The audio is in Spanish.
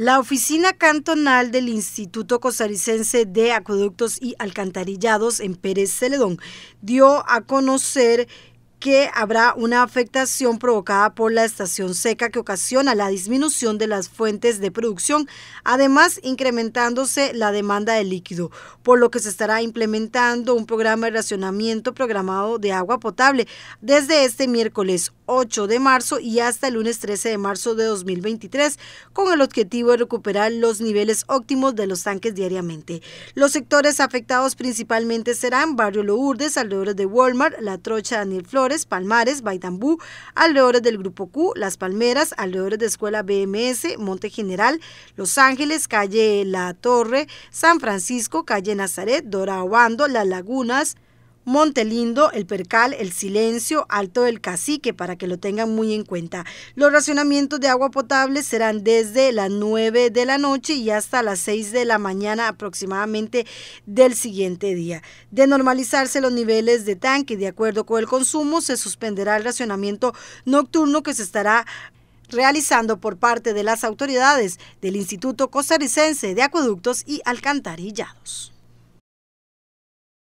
La Oficina Cantonal del Instituto Costarricense de Acueductos y Alcantarillados en Pérez Celedón dio a conocer que habrá una afectación provocada por la estación seca que ocasiona la disminución de las fuentes de producción, además incrementándose la demanda de líquido, por lo que se estará implementando un programa de racionamiento programado de agua potable desde este miércoles 8 de marzo y hasta el lunes 13 de marzo de 2023, con el objetivo de recuperar los niveles óptimos de los tanques diariamente. Los sectores afectados principalmente serán Barrio Lourdes, alrededor de Walmart, La Trocha, Daniel Flores, Palmares, Baidambú, alrededores del Grupo Q, Las Palmeras, alrededores de Escuela BMS, Monte General, Los Ángeles, Calle La Torre, San Francisco, Calle Nazaret, Obando, Las Lagunas, Montelindo, El Percal, El Silencio, Alto del Cacique, para que lo tengan muy en cuenta. Los racionamientos de agua potable serán desde las 9 de la noche y hasta las 6 de la mañana aproximadamente del siguiente día. De normalizarse los niveles de tanque de acuerdo con el consumo, se suspenderá el racionamiento nocturno que se estará realizando por parte de las autoridades del Instituto Costarricense de Acueductos y Alcantarillados.